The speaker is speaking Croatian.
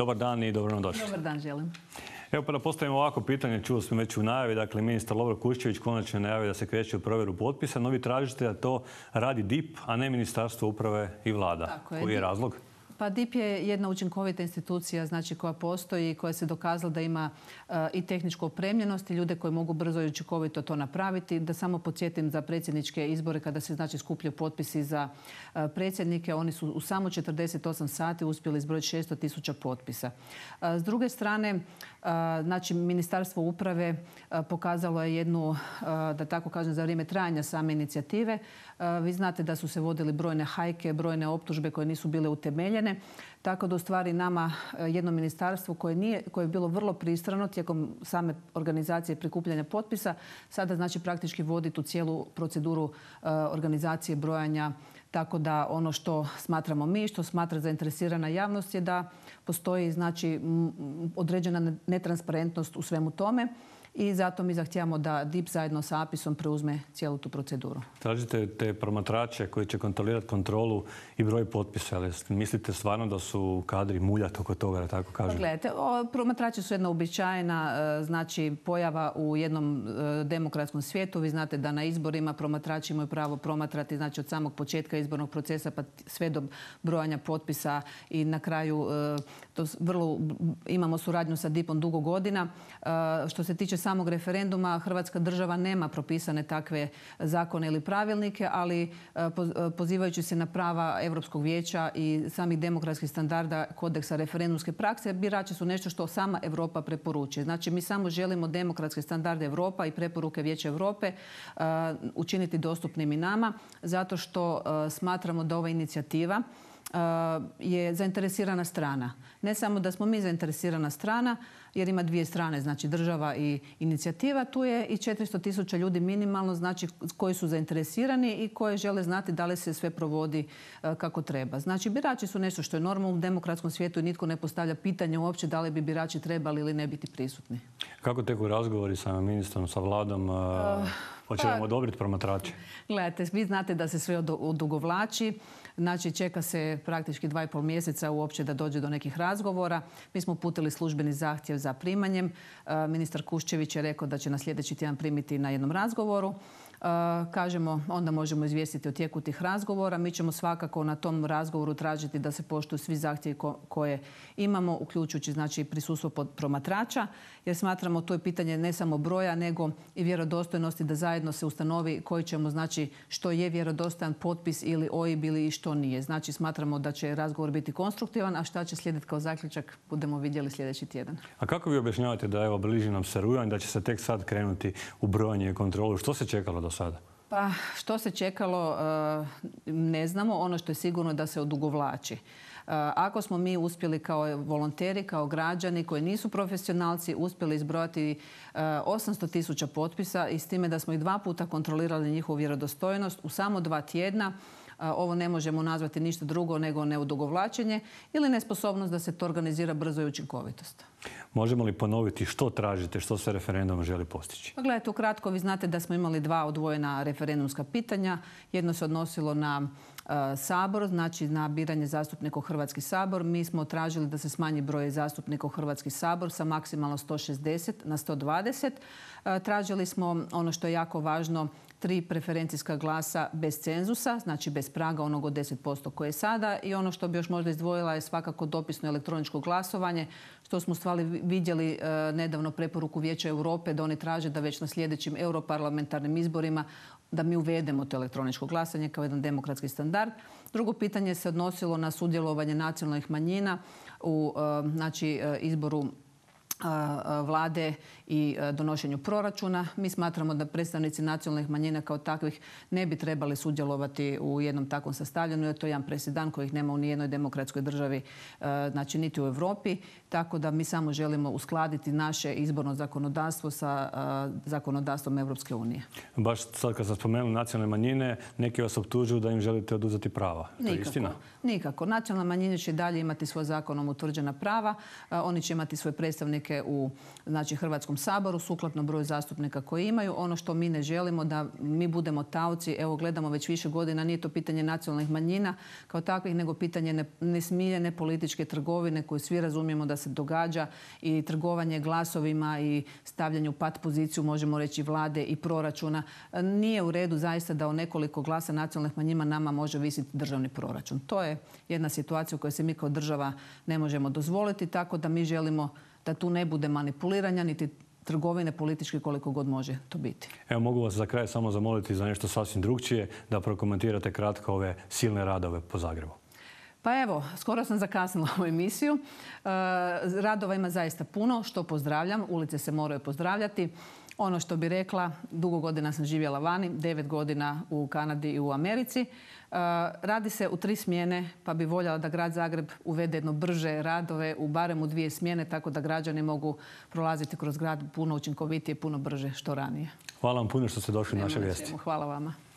Dobar dan i dobro Dobar dan, želim. Evo pa da postavimo ovako pitanje, čuo smo već u najavi, dakle ministar Lovro Kuščević konačno najavi da se kreće u provjeru potpisa, no vi tražite da to radi DIP, a ne Ministarstvo uprave i vlada. Tako je. Koji je razlog? Pa DIP je jedna učinkovita institucija znači, koja postoji i koja se dokazala da ima eh, i tehničku opremljenost i ljude koji mogu brzo i učinkovito to napraviti. Da samo podsjetim za predsjedničke izbore kada se znači skupljaju potpisi za eh, predsjednike, oni su u samo 48 sati uspjeli izbrojiti 600 tisuća potpisa. Eh, s druge strane, znači Ministarstvo uprave pokazalo je jednu, da tako kažem, za vrijeme trajanja same inicijative. Vi znate da su se vodili brojne hajke, brojne optužbe koje nisu bile utemeljene tako da u stvari nama eh, jedno ministarstvo koje, nije, koje je bilo vrlo pristrano tijekom same organizacije prikupljanja potpisa, sada znači praktički vodi tu cijelu proceduru eh, organizacije brojanja tako da ono što smatramo mi, što smatra zainteresirana javnost je da postoji znači određena netransparentnost u svemu tome i zato mi zahtijevamo da DIP zajedno sa Apisom preuzme cijelu tu proceduru. Tražite te promatrače koji će kontrolirati kontrolu i broj potpisa, ali mislite stvarno da su kadri mulja oko toga, da tako kažem? Pa gledajte, promatrači su jedna običajena e, znači, pojava u jednom e, demokratskom svijetu. Vi znate da na izborima promatrači imaju pravo promatrati znači, od samog početka izbornog procesa pa sve do brojanja potpisa i na kraju e, vrlo imamo suradnju sa DIP-om dugo godina. Što se tiče samog referenduma Hrvatska država nema propisane takve zakone ili pravilnike, ali e, e, pozivajući se na prava Europskog vijeća i samih demokratskih standarda kodeksa referendumske prakse, birači su nešto što sama Europa preporučuje. Znači mi samo želimo demokratske standarde Europa i preporuke Vijeća Europe e, učiniti dostupnim i nama zato što smatramo da ova inicijativa je zainteresirana strana. Ne samo da smo mi zainteresirana strana, jer ima dvije strane, znači država i inicijativa, tu je i 400 tisuća ljudi minimalno, znači koji su zainteresirani i koji žele znati da li se sve provodi e, kako treba. Znači birači su nešto što je normalno u demokratskom svijetu i nitko ne postavlja pitanje uopće da li bi birači trebali ili ne biti prisutni. Kako teku razgovori sa ministrom, sa vladom? E, ah. Hoće pa- vam odobriti promatrače? Gledajte, vi znate da se sve odugovlači. Znači, čeka se praktički dva i pol mjeseca uopće da dođe do nekih razgovora. Mi smo putili službeni zahtjev za primanjem. E, ministar Kuščević je rekao da će na sljedeći tjedan primiti na jednom razgovoru. Eh, kažemo, onda možemo izvijestiti o tijeku tih razgovora. Mi ćemo svakako na tom razgovoru tražiti da se poštuju svi zahtjevi koje imamo, uključujući znači prisustvo pod promatrača, jer smatramo to je pitanje ne samo broja, nego i vjerodostojnosti da zajedno se ustanovi koji ćemo, znači što je vjerodostojan potpis ili OIB ili što nije. Znači smatramo da će razgovor biti konstruktivan, a šta će slijediti kao zaključak budemo vidjeli sljedeći tjedan. A kako vi objašnjavate da evo bliži nam se rujan, da će se tek sad krenuti u brojanje i kontrolu? Što se čekalo do sada? Pa što se čekalo eh, ne znamo. Ono što je sigurno da se odugovlači. Eh, ako smo mi uspjeli kao volonteri, kao građani koji nisu profesionalci, uspjeli izbrojati 800 eh, tisuća potpisa i s time da smo i dva puta kontrolirali njihovu vjerodostojnost u samo dva tjedna, ovo ne možemo nazvati ništa drugo nego neodugovlačenje ili nesposobnost da se to organizira brzo i učinkovitost. Možemo li ponoviti što tražite, što se referendum želi postići? Pa gledajte, ukratko vi znate da smo imali dva odvojena referendumska pitanja. Jedno se odnosilo na e, Sabor, znači na biranje zastupnika u Hrvatski sabor. Mi smo tražili da se smanji broj zastupnika u Hrvatski sabor sa maksimalno 160 na 120. E, tražili smo ono što je jako važno tri preferencijska glasa bez cenzusa, znači bez praga onog od 10% koje je sada i ono što bi još možda izdvojila je svakako dopisno elektroničko glasovanje, što smo stvali vidjeli e, nedavno preporuku Vijeća Europe da oni traže da već na sljedećim europarlamentarnim izborima da mi uvedemo to elektroničko glasanje kao jedan demokratski standard. Drugo pitanje se odnosilo na sudjelovanje nacionalnih manjina u e, znači, e, izboru vlade i donošenju proračuna. Mi smatramo da predstavnici nacionalnih manjina kao takvih ne bi trebali sudjelovati u jednom takvom sastavljanju jer to je jedan presedan ih nema u nijednoj demokratskoj državi, znači niti u Europi, tako da mi samo želimo uskladiti naše izborno zakonodavstvo sa zakonodavstvom Europske unije. Baš sad kad sam spomenuli nacionalne manjine, neki vas obtužuju da im želite oduzeti prava. nikako, je istina? Nikako. Nacionalne manjine će dalje imati svoj zakonom utvrđena prava, oni će imati svoje predstavnike zastupnike u znači, Hrvatskom saboru sukladno broju zastupnika koji imaju. Ono što mi ne želimo da mi budemo tauci, evo gledamo već više godina, nije to pitanje nacionalnih manjina kao takvih, nego pitanje nesmiljene političke trgovine koju svi razumijemo da se događa i trgovanje glasovima i stavljanje u pat poziciju, možemo reći, vlade i proračuna. Nije u redu zaista da o nekoliko glasa nacionalnih manjima nama može visiti državni proračun. To je jedna situacija u kojoj se mi kao država ne možemo dozvoliti, tako da mi želimo da tu ne bude manipuliranja niti trgovine političke koliko god može to biti. Evo mogu vas za kraj samo zamoliti za nešto sasvim drugčije, da prokomentirate kratko ove silne radove po Zagrebu. Pa evo, skoro sam zakasnila ovu emisiju. E, radova ima zaista puno, što pozdravljam. Ulice se moraju pozdravljati. Ono što bi rekla, dugo godina sam živjela vani, devet godina u Kanadi i u Americi. E, radi se u tri smjene, pa bi voljela da grad Zagreb uvede jedno brže radove u barem u dvije smjene, tako da građani mogu prolaziti kroz grad puno učinkovitije, puno brže, što ranije. Hvala vam puno što ste došli na naše vijesti. Hvala vama.